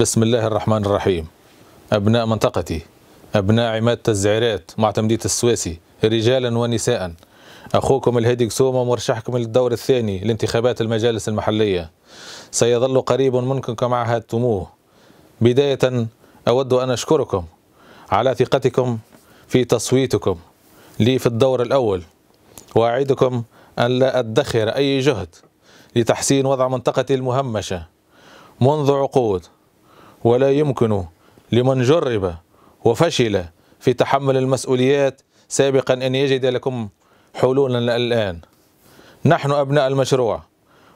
بسم الله الرحمن الرحيم أبناء منطقتي أبناء عمادة الزعيرات معتمدية السواسي رجالا ونساء أخوكم الهادي كسومة مرشحكم للدور الثاني لانتخابات المجالس المحلية سيظل قريب منكم كما عهدتموه بداية أود أن أشكركم على ثقتكم في تصويتكم لي في الدور الأول وأعدكم أن لا أدخر أي جهد لتحسين وضع منطقتي المهمشة منذ عقود ولا يمكن لمن جرب وفشل في تحمل المسؤوليات سابقا أن يجد لكم حلولا الآن نحن أبناء المشروع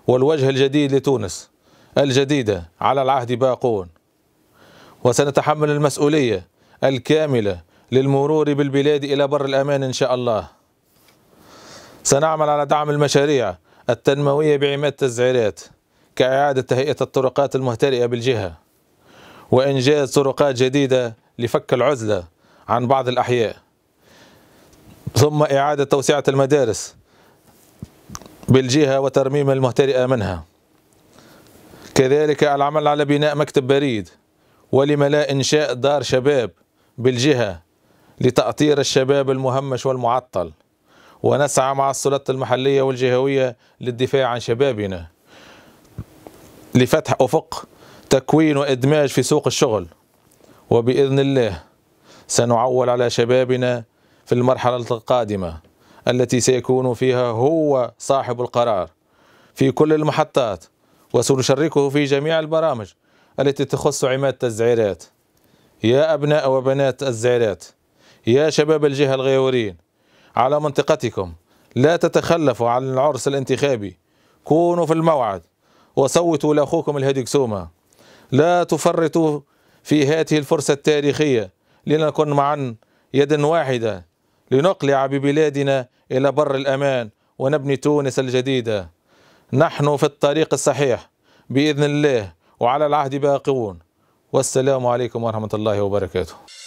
والوجه الجديد لتونس الجديدة على العهد باقون وسنتحمل المسؤولية الكاملة للمرور بالبلاد إلى بر الأمان إن شاء الله سنعمل على دعم المشاريع التنموية بعماد التزعيرات كإعادة تهيئة الطرقات المهترئة بالجهة وإنجاز طرقات جديدة لفك العزلة عن بعض الأحياء ثم إعادة توسعة المدارس بالجهة وترميم المهترئة منها كذلك العمل على بناء مكتب بريد ولم لا إنشاء دار شباب بالجهة لتأطير الشباب المهمش والمعطل ونسعى مع السلطة المحلية والجهوية للدفاع عن شبابنا لفتح أفق تكوين وإدماج في سوق الشغل وبإذن الله سنعول على شبابنا في المرحلة القادمة التي سيكون فيها هو صاحب القرار في كل المحطات وسنشركه في جميع البرامج التي تخص عمادة الزعيرات يا أبناء وبنات الزعيرات يا شباب الجهة الغيورين على منطقتكم لا تتخلفوا عن العرس الانتخابي كونوا في الموعد وصوتوا لأخوكم الهادي كسومة لا تفرطوا في هذه الفرصة التاريخية لنكن معا يدا واحدة لنقلع ببلادنا إلى بر الأمان ونبني تونس الجديدة نحن في الطريق الصحيح بإذن الله وعلى العهد باقون والسلام عليكم ورحمة الله وبركاته